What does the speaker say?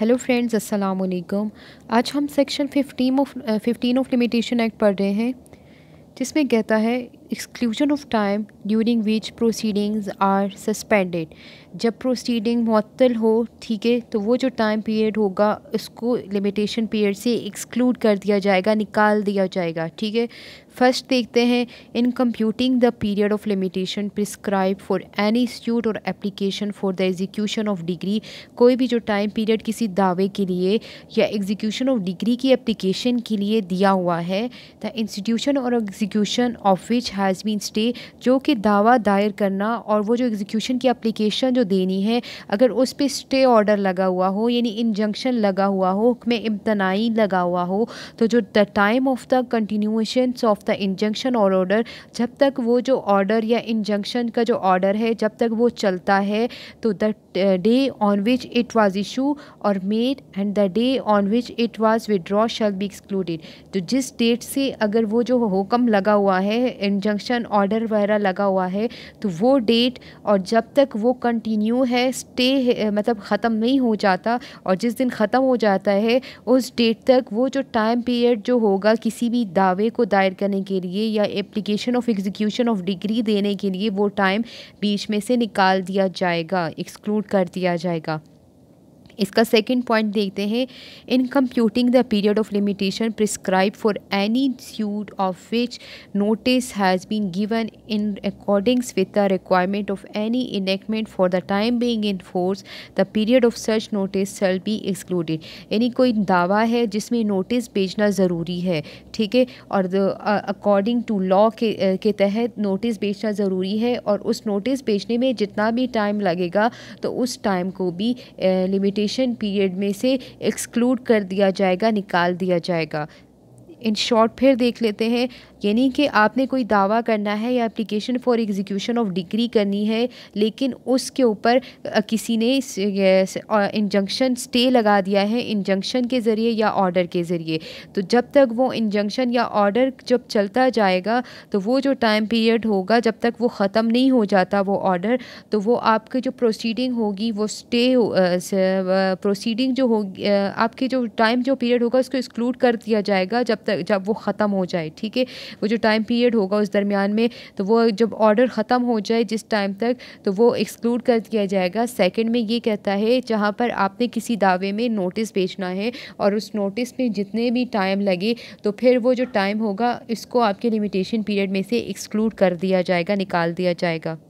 hello friends अस्सलाम वालेकुम आज हम section fifteen of fifteen of limitation act पढ़ रहे हैं जिसमें कहता है exclusion of time during which proceedings are suspended जब प्रोसीडिंग मअतल हो ठीक है तो वो जो टाइम पीरियड होगा उसको लिमिटेशन पीरियड से एक्सक्लूड कर दिया जाएगा निकाल दिया जाएगा ठीक है फर्स्ट देखते हैं in computing the period of limitation prescribe for any institute or application for the execution of decree कोई भी जो टाइम पीरियड किसी दावे के लिए या एग्जीक्यूशन ऑफ डिग्री की एप्लीकेशन के लिए दिया हुआ है the institution or execution of which has been stay जो कि दावा दायर करना और वो जो एग्जीक्यूशन की अप्लीकेशन जो देनी है अगर उस पर स्टे ऑर्डर लगा हुआ हो यानी इंजंक्शन लगा हुआ हो हुक्म इम्तनाई लगा हुआ हो तो जो the time of the continuation of the injunction or order जब तक वो जो ऑर्डर या इंजंक्शन का जो ऑर्डर है जब तक वो चलता है तो the day on which it was issue or made and the day on which it was withdraw shall be excluded तो जिस डेट से अगर वो जो हुक्म लगा हुआ है इंजंक्शन इंजंक्शन ऑर्डर वगैरह लगा हुआ है तो वो डेट और जब तक वो कंटिन्यू है स्टे मतलब ख़त्म नहीं हो जाता और जिस दिन ख़त्म हो जाता है उस डेट तक वो जो टाइम पीरियड जो होगा किसी भी दावे को दायर करने के लिए या application of execution of decree देने के लिए वो टाइम बीच में से निकाल दिया जाएगा एक्सक्लूड कर दिया जाएगा इसका सेकंड पॉइंट देखते हैं in computing the period of limitation prescribe for any suit of which notice has been given in accordings with the requirement of any enactment for the time being in force the period of such notice shall be excluded यानी कोई दावा है जिसमें notice भेजना ज़रूरी है ठीक है और अकॉर्डिंग टू लॉ के uh, के तहत नोटिस भेजना ज़रूरी है और उस नोटिस भेजने में जितना भी टाइम लगेगा तो उस टाइम को भी लिमिटेशन uh, प्रोबेशन पीरियड में से एक्सक्लूड कर दिया जाएगा निकाल दिया जाएगा इन शॉर्ट फिर देख लेते हैं यानी कि आपने कोई दावा करना है या application for execution of decree करनी है लेकिन उसके ऊपर किसी ने इंजंक्शन स्टे लगा दिया है इंजंक्शन के ज़रिए या ऑर्डर के ज़रिए तो जब तक वो इंजंक्शन या ऑर्डर जब चलता जाएगा तो वो जो टाइम पीरियड होगा जब तक वो ख़त्म नहीं हो जाता वो ऑर्डर तो वो आपके जो प्रोसीडिंग होगी वो स्टे प्रोसीडिंग जो होगी आपके जो टाइम जो पीरियड होगा उसको एक्सक्लूड कर दिया जाएगा जब तक जब वो ख़त्म हो जाए ठीक है वो जो टाइम पीरियड होगा उस दरमियान में तो वो जब ऑर्डर ख़त्म हो जाए जिस टाइम तक तो वो एक्सक्लूड कर दिया जाएगा सेकंड में ये कहता है जहाँ पर आपने किसी दावे में नोटिस भेजना है और उस नोटिस में जितने भी टाइम लगे तो फिर वो जो टाइम होगा इसको आपके लिमिटेशन पीरियड में से एक्सक्लूड कर दिया जाएगा निकाल दिया जाएगा